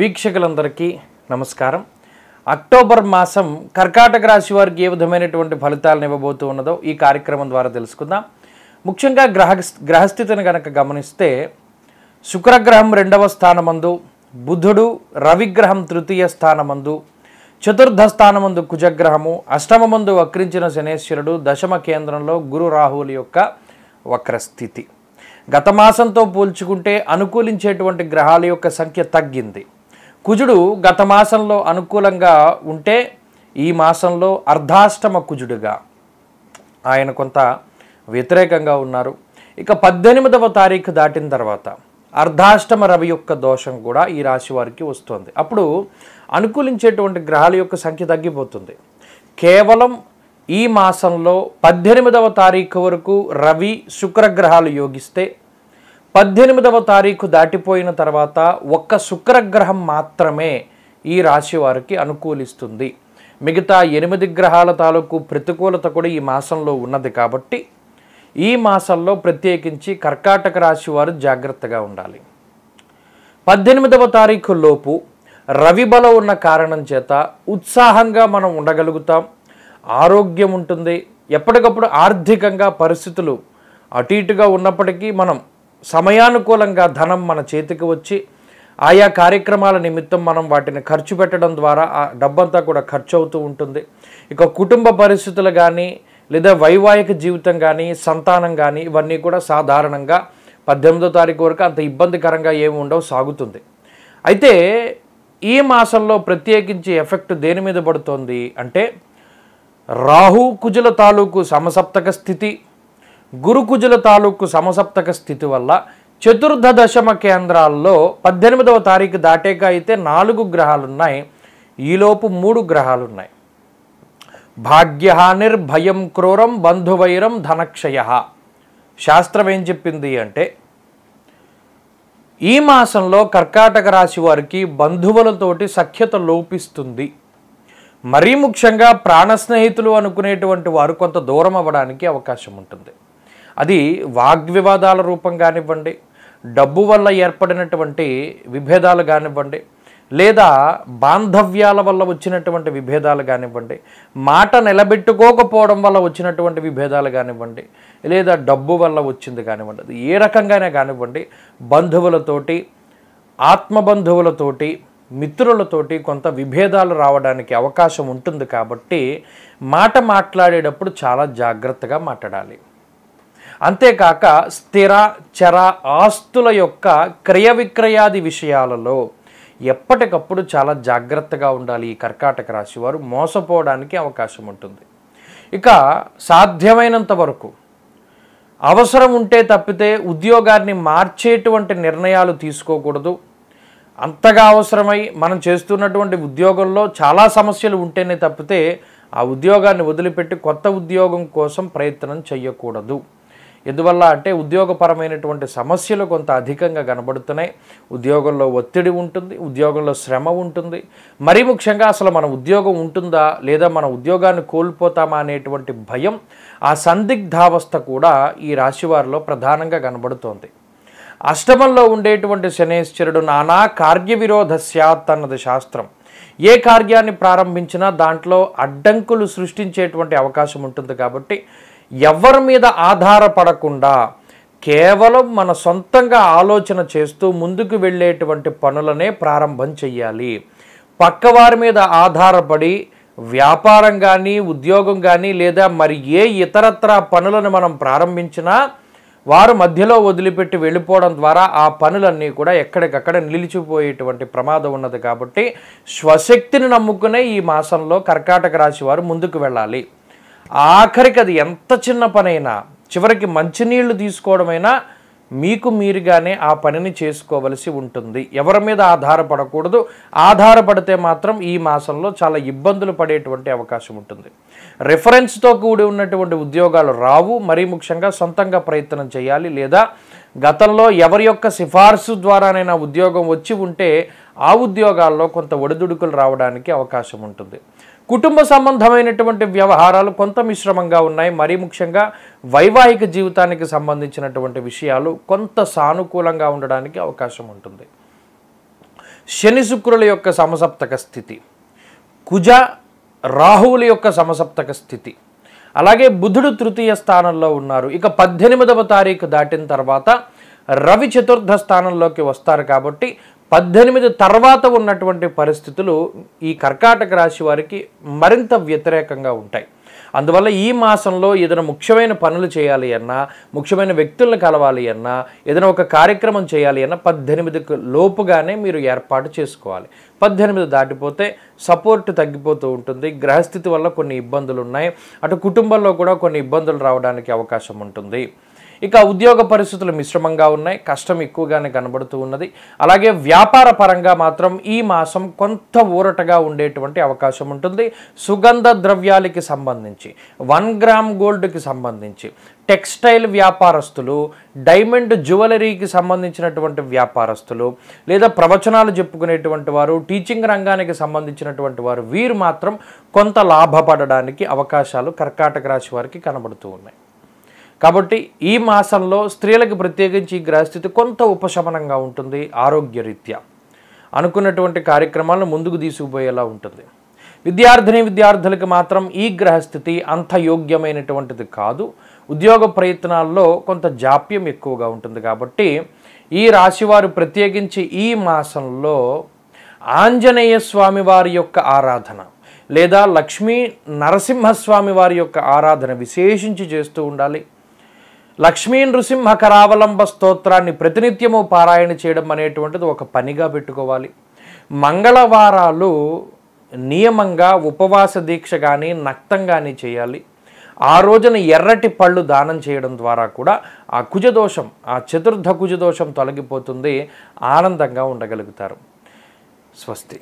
వీక్షకులందరికీ నమస్కారం అక్టోబర్ మాసం కర్కాటక రాశి వారికి ఏ విధమైనటువంటి ఫలితాలను ఇవ్వబోతూ ఉన్నదో ఈ కార్యక్రమం ద్వారా తెలుసుకుందాం ముఖ్యంగా గ్రహ గ్రహస్థితిని కనుక గమనిస్తే శుక్రగ్రహం రెండవ స్థానమందు బుధుడు రవిగ్రహం తృతీయ స్థానమందు చతుర్థ స్థానమందు కుజగ్రహము అష్టమందు వక్రించిన శనేశ్వరుడు దశమ కేంద్రంలో గురు రాహువుల యొక్క వక్రస్థితి గత మాసంతో పోల్చుకుంటే అనుకూలించేటువంటి గ్రహాల యొక్క సంఖ్య తగ్గింది కుజుడు గత మాసంలో అనుకూలంగా ఉంటే ఈ మాసంలో అర్ధాష్టమ కుజుడుగా ఆయన కొంత వ్యతిరేకంగా ఉన్నారు ఇక పద్దెనిమిదవ తారీఖు దాటిన తర్వాత అర్ధాష్టమ రవి యొక్క దోషం కూడా ఈ రాశి వారికి వస్తుంది అప్పుడు అనుకూలించేటువంటి గ్రహాల యొక్క సంఖ్య తగ్గిపోతుంది కేవలం ఈ మాసంలో పద్దెనిమిదవ తారీఖు వరకు రవి శుక్రగ్రహాలు యోగిస్తే పద్దెనిమిదవ తారీఖు దాటిపోయిన తర్వాత ఒక్క శుక్రగ్రహం మాత్రమే ఈ రాశి వారికి అనుకూలిస్తుంది మిగతా ఎనిమిది గ్రహాల తాలూకు ప్రతికూలత కూడా ఈ మాసంలో ఉన్నది కాబట్టి ఈ మాసంలో ప్రత్యేకించి కర్కాటక రాశి వారు జాగ్రత్తగా ఉండాలి పద్దెనిమిదవ తారీఖు లోపు బలం ఉన్న కారణం చేత ఉత్సాహంగా మనం ఉండగలుగుతాం ఆరోగ్యం ఉంటుంది ఎప్పటికప్పుడు ఆర్థికంగా పరిస్థితులు అటు ఇటుగా ఉన్నప్పటికీ మనం సమయానుకూలంగా ధనం మన చేతికి వచ్చి ఆయా కార్యక్రమాల నిమిత్తం మనం వాటిని ఖర్చు పెట్టడం ద్వారా ఆ డబ్బంతా కూడా ఖర్చు అవుతూ ఉంటుంది ఇక కుటుంబ పరిస్థితులు కానీ లేదా వైవాహిక జీవితం కానీ సంతానం కానీ ఇవన్నీ కూడా సాధారణంగా పద్దెనిమిదో తారీఖు వరకు అంత ఇబ్బందికరంగా ఏమి ఉండవు సాగుతుంది అయితే ఈ మాసంలో ప్రత్యేకించి ఎఫెక్ట్ దేని మీద పడుతోంది అంటే రాహు కుజుల తాలూకు సమసప్తక స్థితి గురుకుజుల తాలూకు సమసప్తక స్థితి వల్ల చతుర్థ దశమ కేంద్రాల్లో పద్దెనిమిదవ తారీఖు దాటేక అయితే నాలుగు గ్రహాలున్నాయి ఈలోపు మూడు గ్రహాలున్నాయి నిర్భయం క్రూరం బంధువైరం ధనక్షయ శాస్త్రం ఏం చెప్పింది అంటే ఈ మాసంలో కర్కాటక రాశి వారికి బంధువులతోటి సఖ్యత లోపిస్తుంది మరీ ముఖ్యంగా ప్రాణ స్నేహితులు అనుకునేటువంటి వారు కొంత దూరం అవ్వడానికి అవకాశం ఉంటుంది అది వాగ్వివాదాల రూపం కానివ్వండి డబ్బు వల్ల ఏర్పడినటువంటి విభేదాలు కానివ్వండి లేదా బాంధవ్యాల వల్ల వచ్చినటువంటి విభేదాలు కానివ్వండి మాట నిలబెట్టుకోకపోవడం వల్ల వచ్చినటువంటి విభేదాలు కానివ్వండి లేదా డబ్బు వల్ల వచ్చింది కానివ్వండి అది ఏ రకంగానే కానివ్వండి బంధువులతోటి ఆత్మబంధువులతోటి మిత్రులతోటి కొంత విభేదాలు రావడానికి అవకాశం ఉంటుంది కాబట్టి మాట మాట్లాడేటప్పుడు చాలా జాగ్రత్తగా మాట్లాడాలి అంతేకాక స్థిర చర ఆస్తుల యొక్క క్రయ విక్రయాది విషయాలలో ఎప్పటికప్పుడు చాలా జాగ్రత్తగా ఉండాలి ఈ కర్కాటక రాశి వారు మోసపోవడానికి అవకాశం ఉంటుంది ఇక సాధ్యమైనంత వరకు అవసరం ఉంటే తప్పితే ఉద్యోగాన్ని మార్చేటువంటి నిర్ణయాలు తీసుకోకూడదు అంతగా అవసరమై మనం చేస్తున్నటువంటి ఉద్యోగంలో చాలా సమస్యలు ఉంటేనే తప్పితే ఆ ఉద్యోగాన్ని వదిలిపెట్టి కొత్త ఉద్యోగం కోసం ప్రయత్నం చేయకూడదు ఎందువల్ల అంటే ఉద్యోగపరమైనటువంటి సమస్యలు కొంత అధికంగా కనబడుతున్నాయి ఉద్యోగంలో ఒత్తిడి ఉంటుంది ఉద్యోగంలో శ్రమ ఉంటుంది మరీ ముఖ్యంగా అసలు మన ఉద్యోగం ఉంటుందా లేదా మన ఉద్యోగాన్ని కోల్పోతామా అనేటువంటి భయం ఆ సందిగ్ధావస్థ కూడా ఈ రాశివారిలో ప్రధానంగా కనబడుతోంది అష్టమంలో ఉండేటువంటి శనేశ్వరుడు నానా కార్య విరోధ స్యాత్ అన్నది శాస్త్రం ఏ కార్యాన్ని ప్రారంభించినా దాంట్లో అడ్డంకులు సృష్టించేటువంటి అవకాశం ఉంటుంది కాబట్టి ఎవరి మీద ఆధారపడకుండా కేవలం మన సొంతంగా ఆలోచన చేస్తూ ముందుకు వెళ్ళేటువంటి పనులనే ప్రారంభం చెయ్యాలి పక్కవారి మీద ఆధారపడి వ్యాపారం కానీ ఉద్యోగం కానీ లేదా మరి ఏ ఇతరత్ర పనులను మనం ప్రారంభించినా వారు మధ్యలో వదిలిపెట్టి వెళ్ళిపోవడం ద్వారా ఆ పనులన్నీ కూడా ఎక్కడికక్కడ నిలిచిపోయేటువంటి ప్రమాదం ఉన్నది కాబట్టి స్వశక్తిని నమ్ముకునే ఈ మాసంలో కర్కాటక రాశి వారు ముందుకు వెళ్ళాలి ఆఖరికి అది ఎంత చిన్న పనైనా చివరికి మంచినీళ్లు తీసుకోవడమైనా మీకు మీరుగానే ఆ పనిని చేసుకోవలసి ఉంటుంది ఎవరి మీద ఆధారపడకూడదు ఆధారపడితే మాత్రం ఈ మాసంలో చాలా ఇబ్బందులు పడేటువంటి అవకాశం ఉంటుంది రెఫరెన్స్తో కూడి ఉన్నటువంటి ఉద్యోగాలు రావు మరీ ముఖ్యంగా సొంతంగా ప్రయత్నం చేయాలి లేదా గతంలో ఎవరి యొక్క సిఫార్సు ద్వారానైనా ఉద్యోగం వచ్చి ఉంటే ఆ ఉద్యోగాల్లో కొంత ఒడిదుడుకులు రావడానికి అవకాశం ఉంటుంది కుటుంబ సంబంధమైనటువంటి వ్యవహారాలు కొంత మిశ్రమంగా ఉన్నాయి మరీ ముఖ్యంగా వైవాహిక జీవితానికి సంబంధించినటువంటి విషయాలు కొంత సానుకూలంగా ఉండడానికి అవకాశం ఉంటుంది శని శుక్రుల యొక్క సమసప్తక స్థితి కుజ రాహువుల యొక్క సమసప్తక స్థితి అలాగే బుధుడు తృతీయ స్థానంలో ఉన్నారు ఇక పద్దెనిమిదవ తారీఖు దాటిన తర్వాత రవి చతుర్థ స్థానంలోకి వస్తారు కాబట్టి పద్దెనిమిది తర్వాత ఉన్నటువంటి పరిస్థితులు ఈ కర్కాటక రాశి వారికి మరింత వ్యతిరేకంగా ఉంటాయి అందువల్ల ఈ మాసంలో ఏదైనా ముఖ్యమైన పనులు చేయాలి అన్నా ముఖ్యమైన వ్యక్తులను కలవాలి అన్నా ఏదైనా ఒక కార్యక్రమం చేయాలి అన్నా పద్దెనిమిదికి లోపుగానే మీరు ఏర్పాటు చేసుకోవాలి పద్దెనిమిది దాటిపోతే సపోర్ట్ తగ్గిపోతూ ఉంటుంది గ్రహస్థితి వల్ల కొన్ని ఇబ్బందులు ఉన్నాయి అటు కుటుంబంలో కూడా కొన్ని ఇబ్బందులు రావడానికి అవకాశం ఉంటుంది ఇక ఉద్యోగ పరిస్థితులు మిశ్రమంగా ఉన్నాయి కష్టం ఎక్కువగానే కనబడుతూ ఉన్నది అలాగే వ్యాపార పరంగా మాత్రం ఈ మాసం కొంత ఊరటగా ఉండేటువంటి అవకాశం ఉంటుంది సుగంధ ద్రవ్యాలకి సంబంధించి వన్ గ్రామ్ గోల్డ్కి సంబంధించి టెక్స్టైల్ వ్యాపారస్తులు డైమండ్ జ్యువెలరీకి సంబంధించినటువంటి వ్యాపారస్తులు లేదా ప్రవచనాలు చెప్పుకునేటువంటి వారు టీచింగ్ రంగానికి సంబంధించినటువంటి వారు వీరు మాత్రం కొంత లాభపడడానికి అవకాశాలు కర్కాటక రాశి వారికి కనబడుతూ ఉన్నాయి కాబట్టి ఈ మాసంలో స్త్రీలకు ప్రత్యేకించి ఈ గ్రహస్థితి కొంత ఉపశమనంగా ఉంటుంది ఆరోగ్యరీత్యా అనుకున్నటువంటి కార్యక్రమాలను ముందుకు తీసుకుపోయేలా ఉంటుంది విద్యార్థిని విద్యార్థులకు మాత్రం ఈ గ్రహస్థితి అంత యోగ్యమైనటువంటిది కాదు ఉద్యోగ ప్రయత్నాల్లో కొంత జాప్యం ఎక్కువగా ఉంటుంది కాబట్టి ఈ రాశివారు ప్రత్యేకించి ఈ మాసంలో ఆంజనేయ స్వామి వారి యొక్క ఆరాధన లేదా లక్ష్మీ నరసింహస్వామి వారి యొక్క ఆరాధన విశేషించి చేస్తూ ఉండాలి లక్ష్మీ నృసింహ కరావలంబ స్తోత్రాన్ని ప్రతినిత్యము పారాయణ చేయడం అనేటువంటిది ఒక పనిగా పెట్టుకోవాలి మంగళవారాలు నియమంగా ఉపవాస దీక్ష కానీ నక్తం కానీ చేయాలి ఆ రోజున ఎర్రటి పళ్ళు దానం చేయడం ద్వారా కూడా ఆ కుజదోషం ఆ చతుర్థ కుజదోషం తొలగిపోతుంది ఆనందంగా ఉండగలుగుతారు స్వస్తి